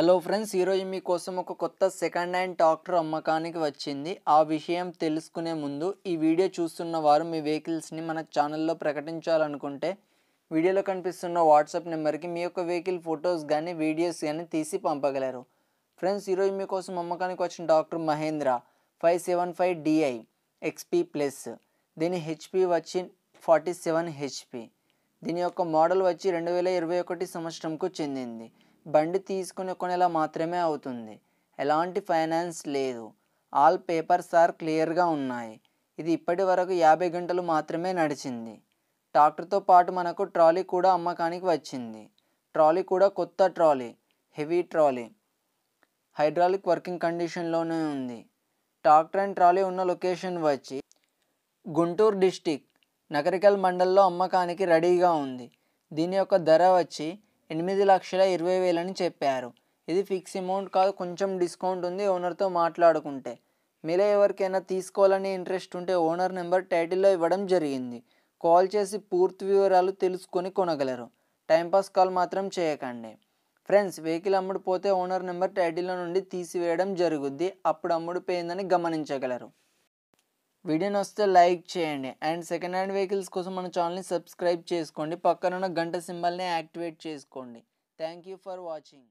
hello friends ఈరోజు మీకోసం ఒక కొత్త సెకండ్ హ్యాండ్ ట్రాక్టర్ అమ్మకానికి వచ్చింది ఆ విషయం తెలుసుకునే ముందు ఈ వీడియో చూస్తున్న వారు మీ వెహికల్స్ని మన ఛానల్లో ప్రకటించాలనుకుంటే వీడియోలో కనిపిస్తున్న వాట్సాప్ నెంబర్కి మీ యొక్క వెహికల్ ఫొటోస్ కానీ వీడియోస్ కానీ తీసి పంపగలరు ఫ్రెండ్స్ ఈరోజు మీకోసం అమ్మకానికి వచ్చిన doctor Mahindra five seven five DI XP plus దీని హెచ్పి వచ్చి ఫార్టీ సెవెన్ హెచ్పి దీని యొక్క మోడల్ వచ్చి రెండు వేల ఇరవై ఒకటి సంవత్సరంకు చెందింది బండి తీసుకుని కొనేలా మాత్రమే అవుతుంది ఎలాంటి ఫైనాన్స్ లేదు ఆల్ పేపర్స్ ఆర్ క్లియర్గా ఉన్నాయి ఇది ఇప్పటి వరకు యాభై గంటలు మాత్రమే నడిచింది ట్రాక్టర్తో పాటు మనకు ట్రాలీ కూడా అమ్మకానికి వచ్చింది ట్రాలీ కూడా కొత్త trolley heavy trolley hydraulic working కండిషన్లోనే ఉంది ట్రాక్టర్ అండ్ ట్రాలీ ఉన్న లొకేషన్ వచ్చి గుంటూరు డిస్టిక్ నగరికల్ మండల్లో అమ్మకానికి రెడీగా ఉంది దీని యొక్క ధర వచ్చి ఎనిమిది లక్షల ఇరవై వేలని చెప్పారు ఇది ఫిక్స్ అమౌంట్ కాదు కొంచెం డిస్కౌంట్ ఉంది ఓనర్తో మాట్లాడుకుంటే మీలో ఎవరికైనా తీసుకోవాలని ఇంట్రెస్ట్ ఉంటే ఓనర్ నెంబర్ టైటిల్లో ఇవ్వడం జరిగింది కాల్ చేసి పూర్తి వివరాలు తెలుసుకొని కొనగలరు టైంపాస్ కాల్ మాత్రం చేయకండి ఫ్రెండ్స్ వెహికల్ అమ్ముడు పోతే ఓనర్ నెంబర్ టైటిల్లో నుండి తీసివేయడం జరుగుద్ది అప్పుడు పోయిందని గమనించగలరు వీడియోని వస్తే లైక్ చేయండి అండ్ సెకండ్ హ్యాండ్ వెహికల్స్ కోసం మన ఛానల్ని సబ్స్క్రైబ్ చేసుకోండి పక్కనున్న గంట సింబల్ని యాక్టివేట్ చేసుకోండి థ్యాంక్ యూ ఫర్ వాచింగ్